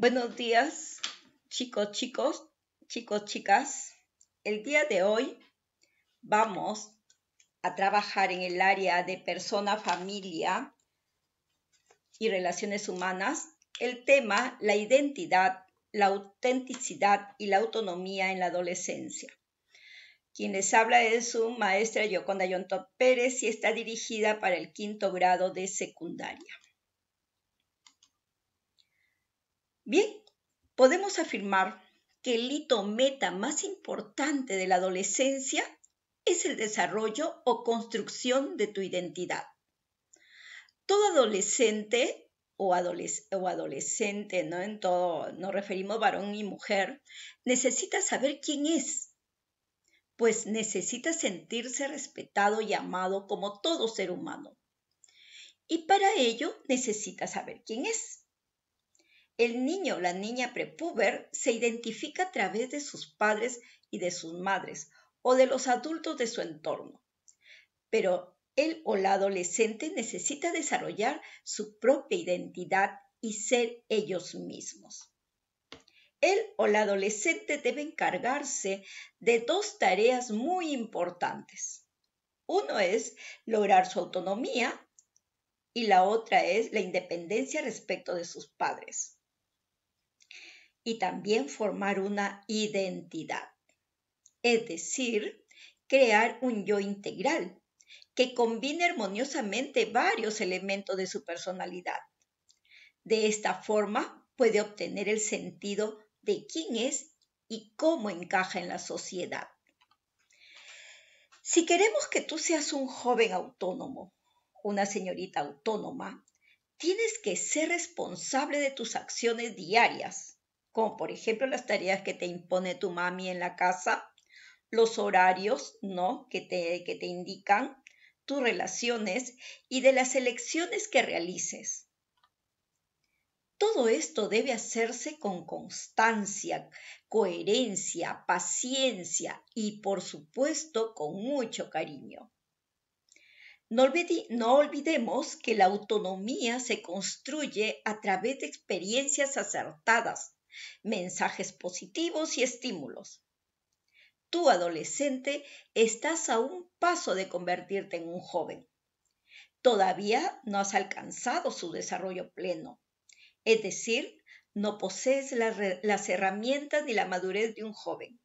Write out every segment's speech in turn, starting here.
Buenos días, chicos, chicos, chicos, chicas. El día de hoy vamos a trabajar en el área de persona, familia y relaciones humanas. El tema, la identidad, la autenticidad y la autonomía en la adolescencia. Quien les habla es su maestra Yoconda Yonto Pérez y está dirigida para el quinto grado de secundaria. Bien, podemos afirmar que el hito meta más importante de la adolescencia es el desarrollo o construcción de tu identidad. Todo adolescente o, adolescente, ¿no? En todo, nos referimos varón y mujer, necesita saber quién es, pues necesita sentirse respetado y amado como todo ser humano. Y para ello necesita saber quién es. El niño o la niña prepuber se identifica a través de sus padres y de sus madres o de los adultos de su entorno. Pero él o la adolescente necesita desarrollar su propia identidad y ser ellos mismos. El o la adolescente debe encargarse de dos tareas muy importantes. Uno es lograr su autonomía y la otra es la independencia respecto de sus padres y también formar una identidad. Es decir, crear un yo integral que combine armoniosamente varios elementos de su personalidad. De esta forma puede obtener el sentido de quién es y cómo encaja en la sociedad. Si queremos que tú seas un joven autónomo, una señorita autónoma, tienes que ser responsable de tus acciones diarias, como por ejemplo las tareas que te impone tu mami en la casa, los horarios, ¿no? Que te, que te indican, tus relaciones y de las elecciones que realices. Todo esto debe hacerse con constancia, coherencia, paciencia y, por supuesto, con mucho cariño. No, no, olvidemos que la autonomía se construye a través de experiencias acertadas, mensajes positivos y estímulos. Tú, adolescente, estás a un paso de convertirte en un joven. Todavía no has alcanzado su desarrollo pleno, es decir, no posees las, herramientas ni la madurez de un joven.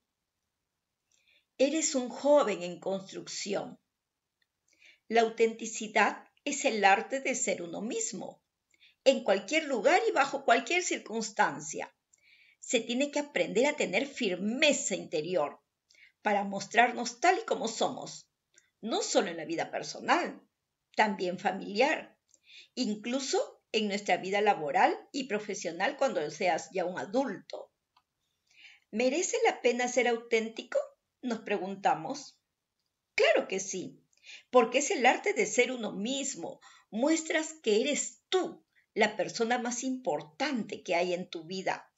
Eres un joven en construcción. La autenticidad es el arte de ser uno mismo, en cualquier lugar y bajo cualquier circunstancia se tiene que aprender a tener firmeza interior para mostrarnos tal y como somos, no solo en la vida personal, también familiar, incluso en nuestra vida laboral y profesional cuando seas ya un adulto. ¿Merece la pena ser auténtico? Nos preguntamos. Claro que sí, porque es el arte de ser uno mismo. Muestras que eres tú la persona más importante que hay en tu vida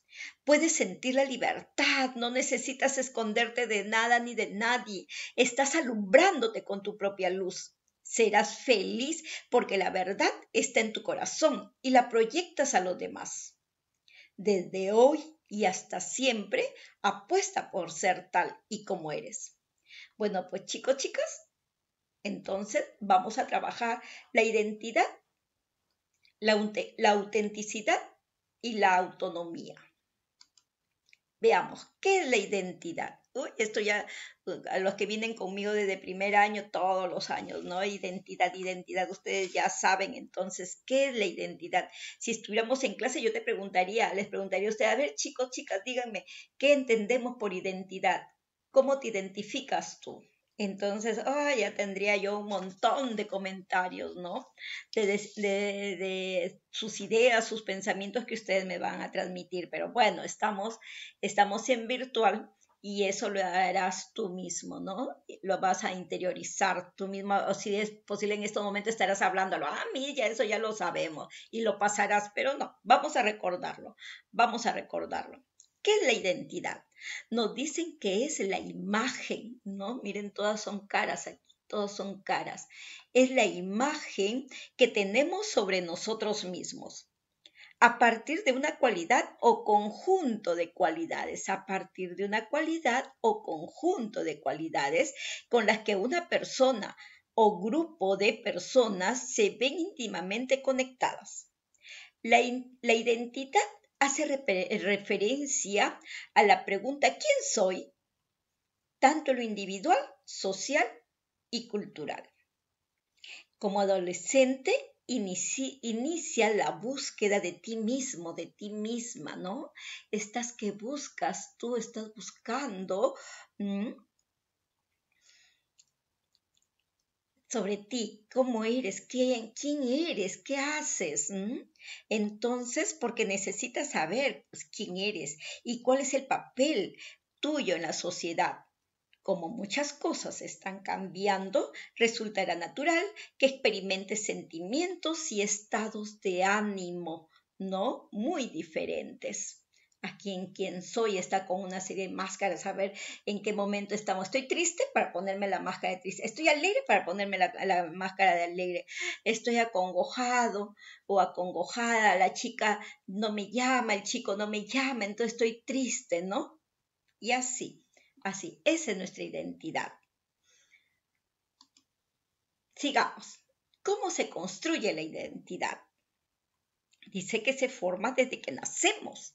Puedes sentir la libertad, no necesitas esconderte de nada ni de nadie, estás alumbrándote con tu propia luz. Serás feliz porque la verdad está en tu corazón y la proyectas a los demás. Desde hoy y hasta siempre apuesta por ser tal y como eres. Bueno, pues chicos, chicas, entonces vamos a trabajar la identidad, la, la autenticidad y la autonomía. Veamos, ¿qué es la identidad? esto ya, uh, a los que vienen conmigo desde primer año, todos los años, ¿no? Identidad, identidad. Ustedes ya saben entonces qué es la identidad. Si estuviéramos en clase, yo te preguntaría, les preguntaría a ustedes, a ver, chicos, chicas, díganme, ¿qué entendemos por identidad? ¿Cómo te identificas tú? Entonces, ah, ya tendría yo un montón de comentarios, ¿no? De, sus ideas, sus pensamientos que ustedes me van a transmitir. Pero bueno, estamos, estamos en virtual y eso lo harás tú mismo, ¿no? Lo vas a interiorizar tú mismo, o si es posible en este momento estarás hablándolo, ah, mira, eso ya lo sabemos, y lo pasarás, pero no, vamos a recordarlo, vamos a recordarlo. ¿Qué es la identidad? Nos dicen que es la imagen, ¿no? Miren, todas son caras aquí todas son caras. Es la imagen que tenemos sobre nosotros mismos a partir de una cualidad o conjunto de cualidades, a partir de una cualidad o conjunto de cualidades con las que una persona o grupo de personas se ven íntimamente conectadas. La, la identidad hace referencia a la pregunta ¿quién soy? tanto lo individual, social y cultural. Como adolescente, inicia la búsqueda de ti mismo, de ti misma, ¿no? Estás que buscas, tú estás buscando sobre ti, cómo eres, quién, quién eres, qué haces. Entonces, porque necesitas saber pues, quién eres y cuál es el papel tuyo en la sociedad. Como muchas cosas están cambiando, resultará natural que experimentes sentimientos y estados de ánimo, ¿no? Muy diferentes a quien quien soy está con una serie de máscaras, a ver en qué momento estamos. Estoy triste para ponerme la máscara de triste, estoy alegre para ponerme la, la máscara de alegre, estoy acongojado o acongojada, la chica no me llama, el chico no me llama, entonces estoy triste, ¿no? Y así, así, esa es nuestra identidad. Sigamos. ¿Cómo se construye la identidad? Dice que se forma desde que nacemos.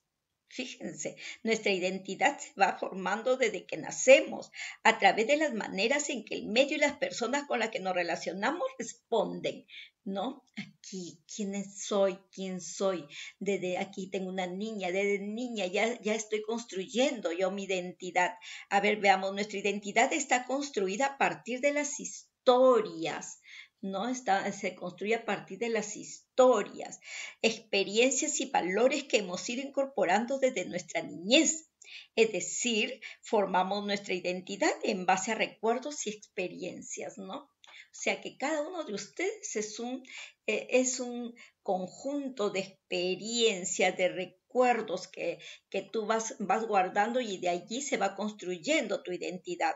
Fíjense, nuestra identidad se va formando desde que nacemos, a través de las maneras en que el medio y las personas con las que nos relacionamos responden, ¿no? Aquí, ¿quién soy? ¿Quién soy? Desde aquí tengo una niña, desde niña ya, ya estoy construyendo yo mi identidad. A ver, veamos, nuestra identidad está construida a partir de las historias ¿no? Está, se construye a partir de las historias, experiencias y valores que hemos ido incorporando desde nuestra niñez. Es decir, formamos nuestra identidad en base a recuerdos y experiencias, ¿no? O sea que cada uno de ustedes es un, eh, es un conjunto de experiencias, de recuerdos que, que tú vas, vas guardando y de allí se va construyendo tu identidad.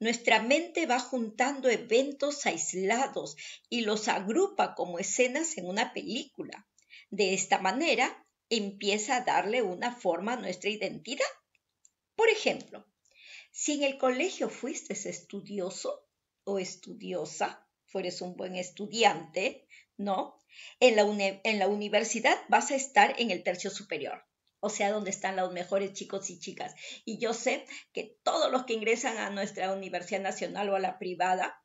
Nuestra mente va juntando eventos aislados y los agrupa como escenas en una película. De esta manera, empieza a darle una forma a nuestra identidad. Por ejemplo, si en el colegio fuiste estudioso o estudiosa, fueres un buen estudiante, ¿no? En la, en la universidad vas a estar en el tercio superior o sea, ¿dónde están los mejores chicos y chicas. Y yo sé que todos los que ingresan a nuestra Universidad Nacional o a la privada,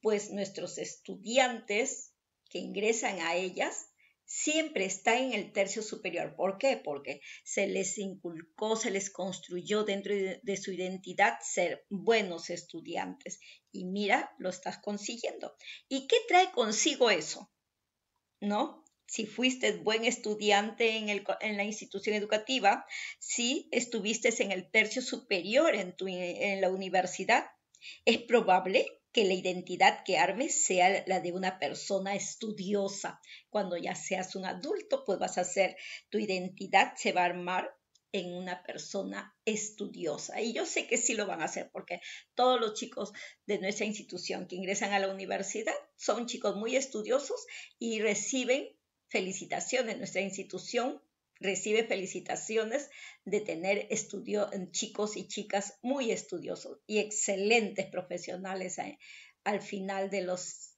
pues nuestros estudiantes que ingresan a ellas siempre están en el tercio superior. ¿Por qué? Porque se les inculcó, se les construyó dentro de, su identidad ser buenos estudiantes. Y mira, lo estás consiguiendo. ¿Y qué trae consigo eso? ¿No? si fuiste buen estudiante en, la institución educativa, si estuviste en el tercio superior en, en la universidad, es probable que la identidad que armes sea la de una persona estudiosa. Cuando ya seas un adulto, pues vas a ser, tu identidad se va a armar en una persona estudiosa. Y yo sé que sí lo van a hacer porque todos los chicos de nuestra institución que ingresan a la universidad son chicos muy estudiosos y reciben felicitaciones. Nuestra institución recibe felicitaciones de tener en eh, chicos y chicas muy estudiosos y excelentes profesionales eh, al final de los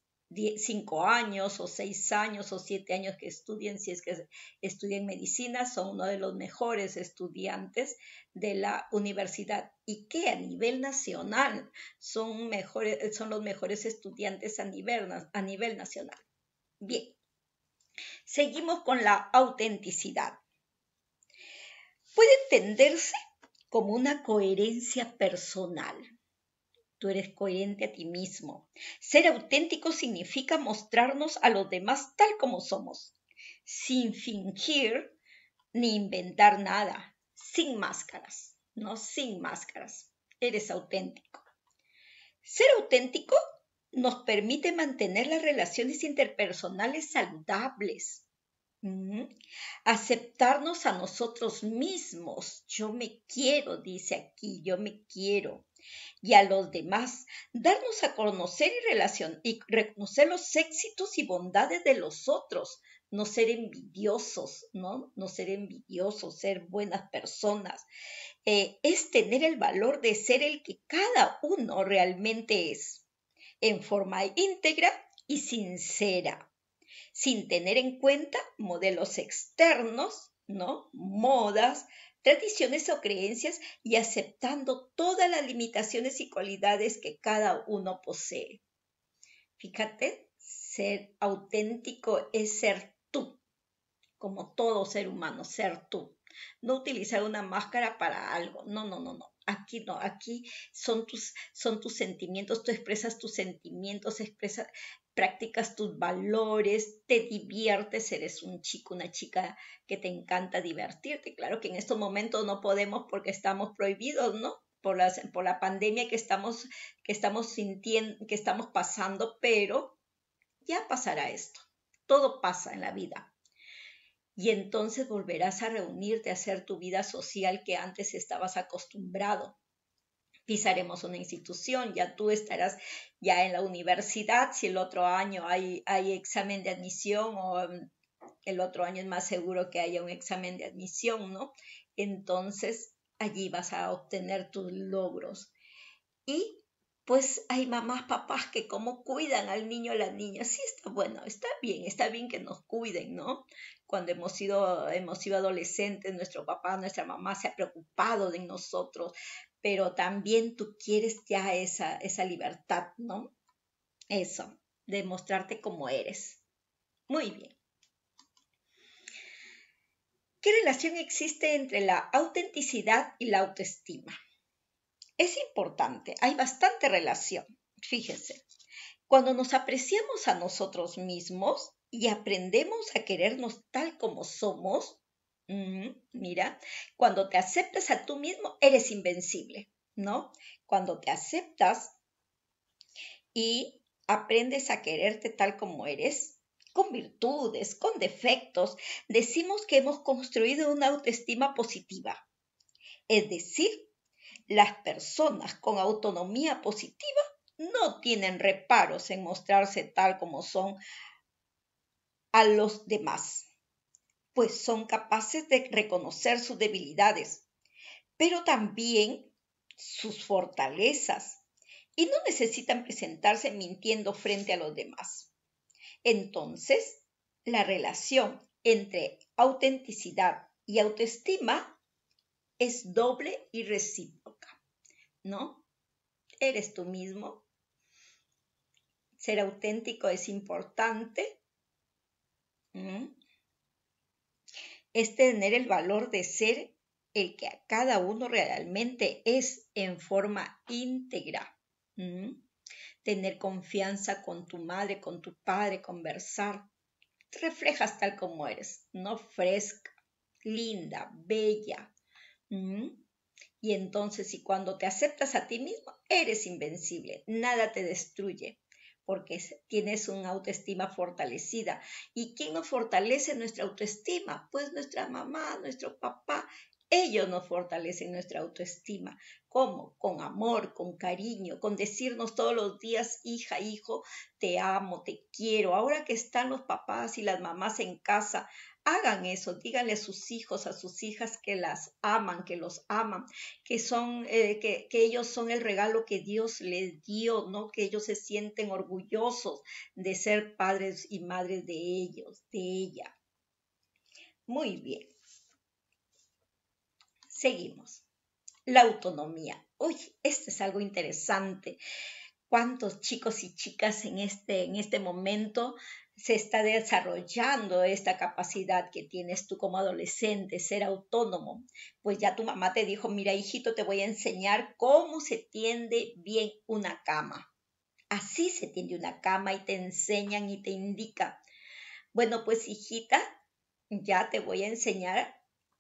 cinco años o seis años o siete años que estudien, si es que estudian medicina, son uno de los mejores estudiantes de la universidad y que a nivel nacional son, mejores, son los mejores estudiantes a nivel, a nivel nacional. Bien, Seguimos con la autenticidad. Puede entenderse como una coherencia personal. Tú eres coherente a ti mismo. Ser auténtico significa mostrarnos a los demás tal como somos, sin fingir ni inventar nada, sin máscaras, no sin máscaras. Eres auténtico. Ser auténtico nos permite mantener las relaciones interpersonales saludables. Aceptarnos a nosotros mismos. Yo me quiero, dice aquí, yo me quiero. Y a los demás, darnos a conocer y, y reconocer los éxitos y bondades de los otros, no ser envidiosos, ¿no? No ser envidiosos, ser buenas personas. Eh, es tener el valor de ser el que cada uno realmente es en forma íntegra y sincera, sin tener en cuenta modelos externos, ¿no? Modas, tradiciones o creencias y aceptando todas las limitaciones y cualidades que cada uno posee. Fíjate, ser auténtico es ser tú, como todo ser humano, ser tú. No utilizar una máscara para algo, no, no, no, no aquí no, aquí son tus, son tus sentimientos, tú expresas tus sentimientos, expresas, practicas tus valores, te diviertes, eres un chico, una chica que te encanta divertirte. Claro que en estos momentos no podemos porque estamos prohibidos, ¿no? Por, la pandemia que estamos, que estamos sintiendo, que estamos pasando, pero ya pasará esto. Todo pasa en la vida y entonces volverás a reunirte a hacer tu vida social que antes estabas acostumbrado. Pisaremos una institución, ya tú estarás ya en la universidad, si el otro año hay, hay examen de admisión o um, el otro año es más seguro que haya un examen de admisión, ¿no? Entonces allí vas a obtener tus logros. Y pues hay mamás, papás que cómo cuidan al niño o la niña. Sí, está bueno, está bien, está bien que nos cuiden, ¿no? cuando hemos sido, adolescentes, nuestro papá, nuestra mamá se ha preocupado de nosotros, pero también tú quieres ya esa, esa libertad, ¿no? Eso, de mostrarte como eres. Muy bien. ¿Qué relación existe entre la autenticidad y la autoestima? Es importante, hay bastante relación, fíjense. Cuando nos apreciamos a nosotros mismos, y aprendemos a querernos tal como somos, mm, mira, cuando te aceptas a tú mismo, eres invencible, ¿no? Cuando te aceptas y aprendes a quererte tal como eres, con virtudes, con defectos, decimos que hemos construido una autoestima positiva. Es decir, las personas con autonomía positiva no tienen reparos en mostrarse tal como son a los demás, pues son capaces de reconocer sus debilidades, pero también sus fortalezas y no necesitan presentarse mintiendo frente a los demás. Entonces, la relación entre autenticidad y autoestima es doble y recíproca, ¿no? Eres tú mismo. Ser auténtico es importante es tener el valor de ser el que a cada uno realmente es en forma íntegra. Tener confianza con tu madre, con tu padre, conversar. Te reflejas tal como eres, no fresca, linda, bella. Y entonces, y cuando te aceptas a ti mismo, eres invencible, nada te destruye porque tienes una autoestima fortalecida. ¿Y quién nos fortalece nuestra autoestima? Pues nuestra mamá, nuestro papá. Ellos nos fortalecen nuestra autoestima. ¿Cómo? Con amor, con cariño, con decirnos todos los días, hija, hijo, te amo, te quiero. Ahora que están los papás y las mamás en casa, hagan eso, díganle a sus hijos, a sus hijas que las aman, que los aman, que son, eh, que, ellos son el regalo que Dios les dio, ¿no? Que ellos se sienten orgullosos de ser padres y madres de ellos, de ella. Muy bien. Seguimos. La autonomía. Uy, este es algo interesante. ¿Cuántos chicos y chicas en este, en este momento se está desarrollando esta capacidad que tienes tú como adolescente, ser autónomo. Pues ya tu mamá te dijo, mira hijito, te voy a enseñar cómo se tiende bien una cama. Así se tiende una cama y te enseñan y te indican. Bueno, pues hijita, ya te voy a enseñar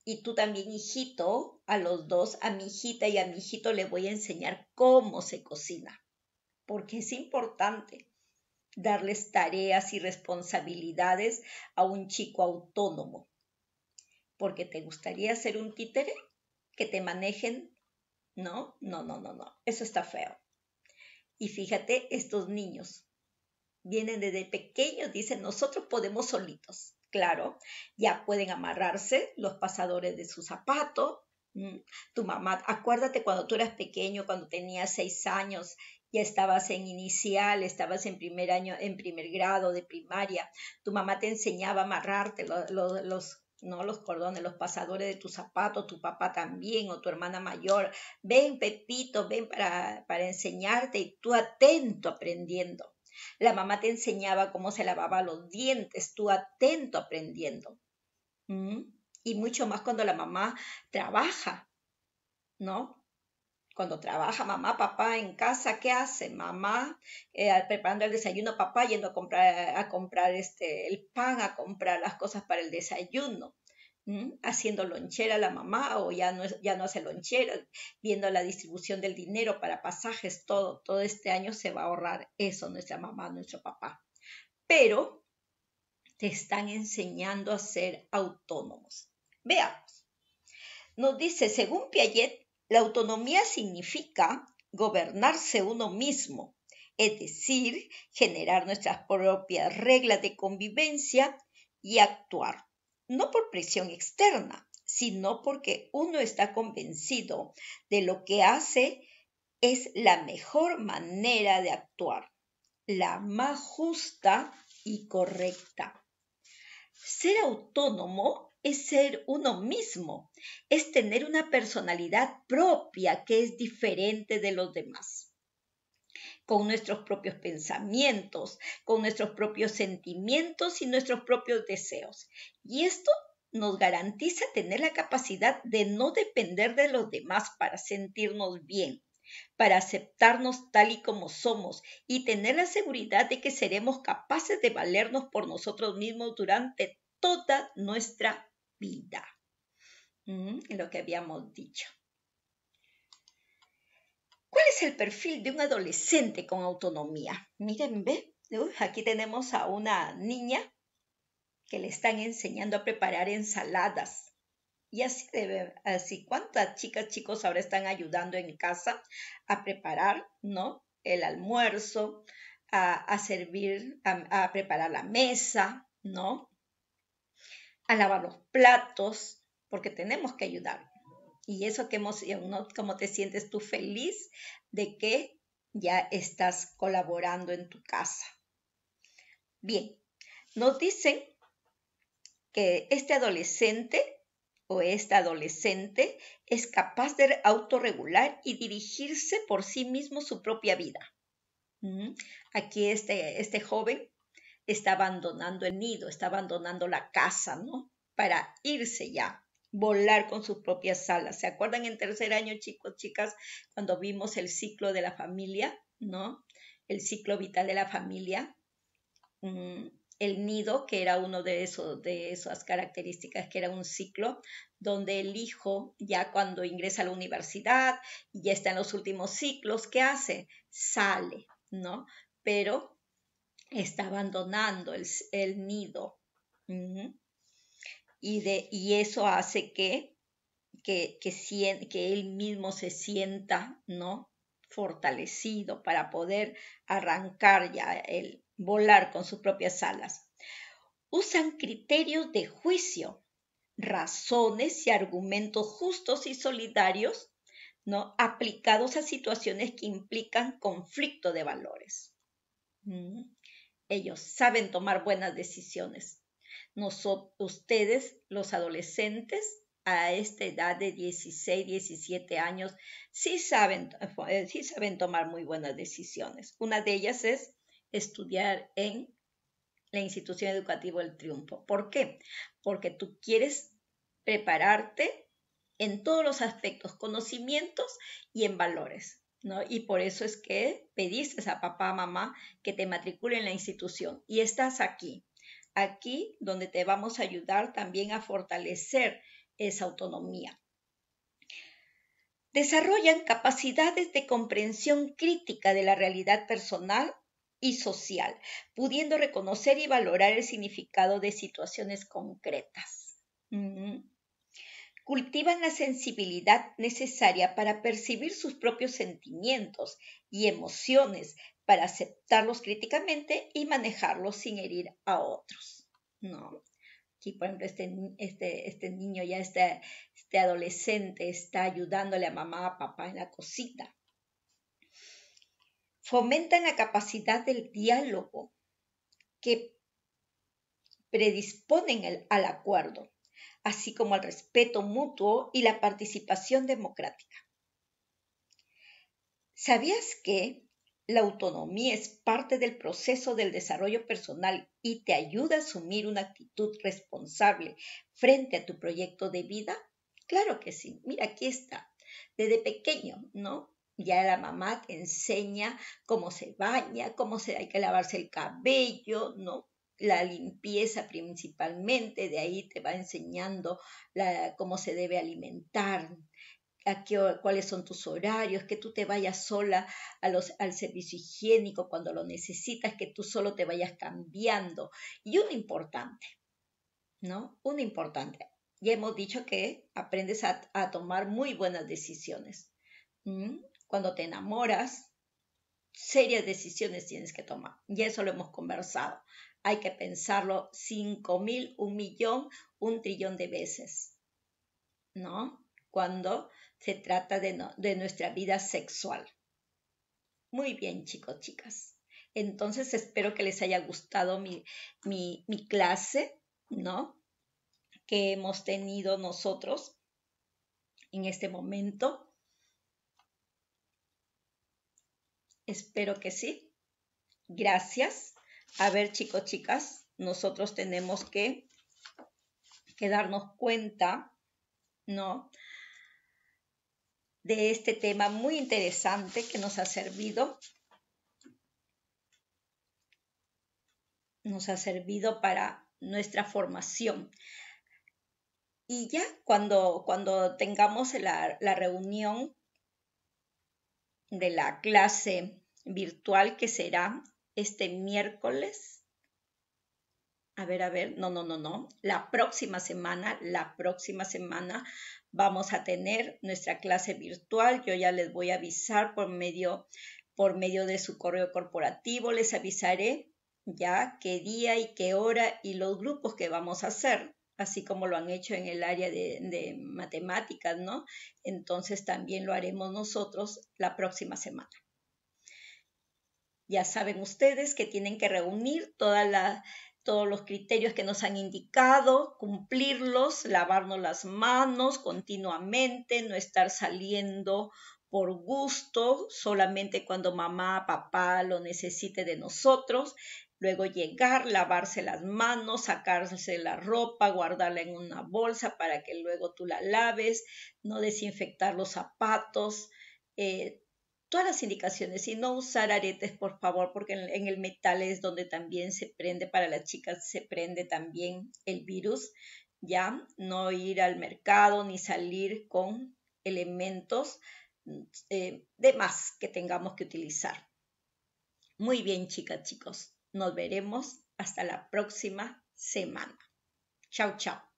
y tú también hijito, a los dos, a mi hijita y a mi hijito le voy a enseñar cómo se cocina, porque es importante darles tareas y responsabilidades a un chico autónomo. Porque te gustaría ser un títere que te manejen. No, no, no, no, no. Eso está feo. Y fíjate, estos niños vienen desde pequeños, dicen, nosotros podemos solitos. Claro, ya pueden amarrarse los pasadores de su zapato. Mm, tu mamá, acuérdate cuando tú eras pequeño, cuando tenías seis años ya estabas en inicial, estabas en primer año, en primer grado de primaria, tu mamá te enseñaba a amarrarte los, ¿no? Los cordones, los pasadores de tus zapatos, tu papá también o tu hermana mayor. Ven, Pepito, ven para, enseñarte y tú atento aprendiendo. La mamá te enseñaba cómo se lavaba los dientes, tú atento aprendiendo. ¿Mm? Y mucho más cuando la mamá trabaja, ¿no? cuando trabaja mamá, papá en casa, ¿qué hace? Mamá eh, preparando el desayuno, papá yendo a comprar, a comprar este, el pan, a comprar las cosas para el desayuno. ¿Mm? haciendo lonchera la mamá o ya no, ya no hace lonchera, viendo la distribución del dinero para pasajes, todo, todo este año se va a ahorrar eso nuestra mamá, nuestro papá. Pero te están enseñando a ser autónomos. Veamos. Nos dice, según Piaget, la autonomía significa gobernarse uno mismo, es decir, generar nuestras propias reglas de convivencia y actuar, no por presión externa, sino porque uno está convencido de lo que hace es la mejor manera de actuar, la más justa y correcta. Ser autónomo es ser uno mismo, es tener una personalidad propia que es diferente de los demás. Con nuestros propios pensamientos, con nuestros propios sentimientos y nuestros propios deseos. Y esto nos garantiza tener la capacidad de no depender de los demás para sentirnos bien, para aceptarnos tal y como somos y tener la seguridad de que seremos capaces de valernos por nosotros mismos durante toda nuestra vida. Lo que habíamos dicho. ¿Cuál es el perfil de un adolescente con autonomía? Miren, ve, aquí tenemos a una niña que le están enseñando a preparar ensaladas. Y así debe, así cuántas chicas, chicos ahora están ayudando en casa a preparar, ¿no? El almuerzo, a, servir, a, preparar la mesa, ¿no? a lavar los platos, porque tenemos que ayudar. Y eso que hemos, ¿no? Como te sientes tú feliz de que ya estás colaborando en tu casa. Bien, nos dicen que este adolescente o esta adolescente es capaz de autorregular y dirigirse por sí mismo su propia vida. Aquí este, este joven está abandonando el nido, está abandonando la casa, ¿no? Para irse ya, volar con sus propias alas. ¿Se acuerdan en tercer año, chicos, chicas, cuando vimos el ciclo de la familia, ¿no? El ciclo vital de la familia. Mm, el nido, que era uno de, de esas características, que era un ciclo donde el hijo, ya cuando ingresa a la universidad, ya está en los últimos ciclos, ¿qué hace? Sale, ¿no? Pero está abandonando el, nido. y, de, y eso hace que, que, que él mismo se sienta, ¿no? Fortalecido para poder arrancar ya el volar con sus propias alas. Usan criterios de juicio, razones y argumentos justos y solidarios, ¿no? Aplicados a situaciones que implican conflicto de valores. Ellos saben tomar buenas decisiones. Nosotros, ustedes, los adolescentes, a esta edad de 16, 17 años, sí saben, eh, eh, sí saben tomar muy buenas decisiones. Una de ellas es estudiar en la institución educativa El Triunfo. ¿Por qué? Porque tú quieres prepararte en todos los aspectos, conocimientos y en valores. Y por eso es que pediste a papá, mamá que te matriculen en la institución. Y estás aquí, aquí donde te vamos a ayudar también a fortalecer esa autonomía. Desarrollan capacidades de comprensión crítica de la realidad personal y social, pudiendo reconocer y valorar el significado de situaciones concretas cultivan la sensibilidad necesaria para percibir sus propios sentimientos y emociones, para aceptarlos críticamente y manejarlos sin herir a otros. ¿No? Aquí, por ejemplo, este, este, este, niño ya, está, este adolescente está ayudándole a mamá, a papá en la cosita. Fomentan la capacidad del diálogo que predisponen al acuerdo así como al respeto mutuo y la participación democrática. ¿Sabías que la autonomía es parte del proceso del desarrollo personal y te ayuda a asumir una actitud responsable frente a tu proyecto de vida? Claro que sí. Mira, aquí está. Desde pequeño, ¿no? Ya la mamá te enseña cómo se baña, cómo se hay que lavarse el cabello, ¿no? la limpieza principalmente, de ahí te va enseñando la, cómo se debe alimentar, qué, cuáles son tus horarios, que tú te vayas sola al servicio higiénico cuando lo necesitas, que tú solo te vayas cambiando. Y uno importante, ¿no? Uno importante. Ya hemos dicho que aprendes a, tomar muy buenas decisiones. Cuando te enamoras, serias decisiones tienes que tomar. Y eso lo hemos conversado. Hay que pensarlo cinco mil, un millón, un trillón de veces, ¿no? Cuando se trata de, nuestra vida sexual. Muy bien, chicos, chicas. Entonces espero que les haya gustado mi, mi, mi clase, ¿no? Que hemos tenido nosotros en este momento. Espero que sí. Gracias. A ver, chicos, chicas, nosotros tenemos que, que darnos cuenta, ¿no? De este tema muy interesante que nos ha servido nos ha servido para nuestra formación. Y ya cuando, cuando tengamos la, la, reunión de la clase virtual que será este miércoles. A ver, a ver, no, no, no, no. La próxima semana, la próxima semana vamos a tener nuestra clase virtual. Yo ya les voy a avisar por medio, por medio de su correo corporativo. Les avisaré ya qué día y qué hora y los grupos que vamos a hacer así como lo han hecho en el área de, de, matemáticas, ¿no? Entonces también lo haremos nosotros la próxima semana. Ya saben ustedes que tienen que reunir todos los criterios que nos han indicado, cumplirlos, lavarnos las manos continuamente, no estar saliendo por gusto, solamente cuando mamá, papá lo necesite de nosotros, luego llegar, lavarse las manos, sacarse la ropa, guardarla en una bolsa para que luego tú la laves, no desinfectar los zapatos, eh, todas las indicaciones y no usar aretes, por favor, porque en, el metal es donde también se prende, para las chicas se prende también el virus, ¿ya? No ir al mercado ni salir con elementos mm, eh, de más que tengamos que utilizar. Muy bien, chicas, chicos. Nos veremos hasta la próxima semana. Chao, chao.